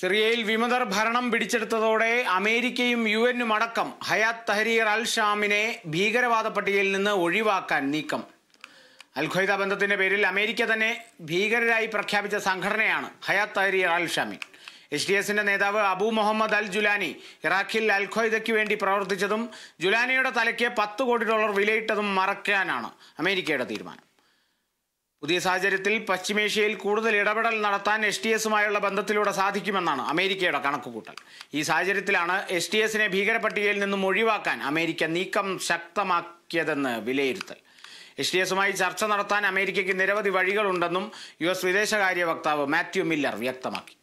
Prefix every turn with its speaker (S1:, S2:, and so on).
S1: സിറിയയിൽ വിമതർ ഭരണം പിടിച്ചെടുത്തതോടെ അമേരിക്കയും യു എന്നും അടക്കം ഹയാത്ത് തഹരീർ അൽ ഷാമിനെ ഭീകരവാദ പട്ടികയിൽ നിന്ന് ഒഴിവാക്കാൻ നീക്കം അൽ ഖൈദ ബന്ധത്തിന്റെ പേരിൽ അമേരിക്ക തന്നെ ഭീകരരായി പ്രഖ്യാപിച്ച സംഘടനയാണ് Hayat Tahrir al Sham H D എസിന്റെ നേതാവ് അബു മുഹമ്മദ് അൽ ജുലാനി ഇറാഖിൽ അൽ ഖൈദയ്ക്ക് വേണ്ടി പ്രവർത്തിച്ചതും ജുലാനിയുടെ തലയ്ക്ക് പത്ത് കോടി ഡോളർ വിലയിട്ടതും മറക്കാനാണ് അമേരിക്കയുടെ തീരുമാനം പുതിയ സാഹചര്യത്തിൽ പശ്ചിമേഷ്യയിൽ കൂടുതൽ ഇടപെടൽ നടത്താൻ എസ് ടി എസുമായുള്ള ബന്ധത്തിലൂടെ സാധിക്കുമെന്നാണ് അമേരിക്കയുടെ കണക്കുകൂട്ടൽ ഈ സാഹചര്യത്തിലാണ് എസ് ടി എസിനെ ഭീകരപട്ടികയിൽ നിന്നും ഒഴിവാക്കാൻ അമേരിക്ക നീക്കം ശക്തമാക്കിയതെന്ന് വിലയിരുത്തൽ എസ് ടി എസുമായി ചർച്ച നടത്താൻ അമേരിക്കയ്ക്ക് നിരവധി വഴികളുണ്ടെന്നും യു എസ് വിദേശകാര്യ വക്താവ് മാത്യു മില്ലർ വ്യക്തമാക്കി